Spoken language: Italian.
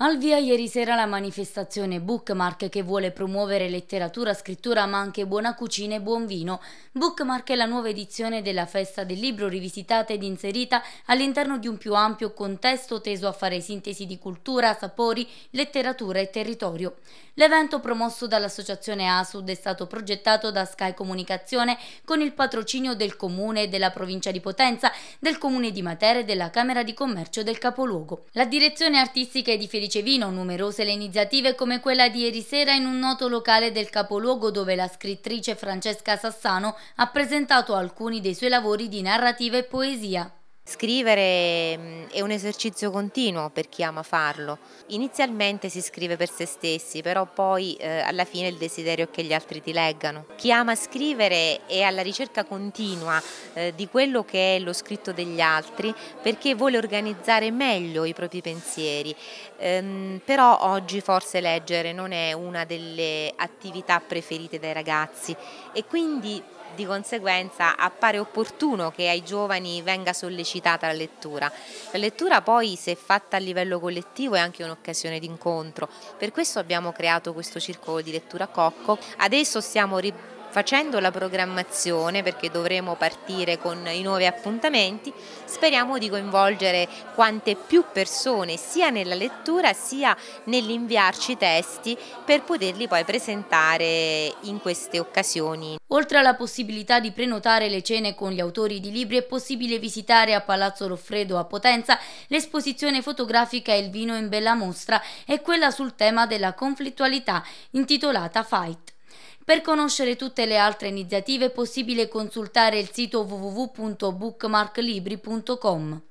Al via ieri sera la manifestazione Bookmark che vuole promuovere letteratura, scrittura ma anche buona cucina e buon vino. Bookmark è la nuova edizione della festa del libro rivisitata ed inserita all'interno di un più ampio contesto teso a fare sintesi di cultura, sapori, letteratura e territorio. L'evento promosso dall'associazione ASUD è stato progettato da Sky Comunicazione con il patrocinio del comune e della provincia di Potenza del Comune di Matera e della Camera di Commercio del capoluogo. La direzione artistica è di Felice Vino, numerose le iniziative come quella di ieri sera in un noto locale del capoluogo dove la scrittrice Francesca Sassano ha presentato alcuni dei suoi lavori di narrativa e poesia. Scrivere mm, è un esercizio continuo per chi ama farlo. Inizialmente si scrive per se stessi, però poi eh, alla fine il desiderio è che gli altri ti leggano. Chi ama scrivere è alla ricerca continua eh, di quello che è lo scritto degli altri perché vuole organizzare meglio i propri pensieri. Ehm, però oggi forse leggere non è una delle attività preferite dai ragazzi e quindi di conseguenza appare opportuno che ai giovani venga sollecitata la lettura. La lettura poi se fatta a livello collettivo è anche un'occasione di incontro, per questo abbiamo creato questo circolo di lettura Cocco. Adesso stiamo ripetendo Facendo la programmazione, perché dovremo partire con i nuovi appuntamenti, speriamo di coinvolgere quante più persone sia nella lettura sia nell'inviarci testi per poterli poi presentare in queste occasioni. Oltre alla possibilità di prenotare le cene con gli autori di libri è possibile visitare a Palazzo Roffredo a Potenza l'esposizione fotografica Il vino in bella mostra e quella sul tema della conflittualità intitolata Fight. Per conoscere tutte le altre iniziative è possibile consultare il sito www.bookmarklibri.com.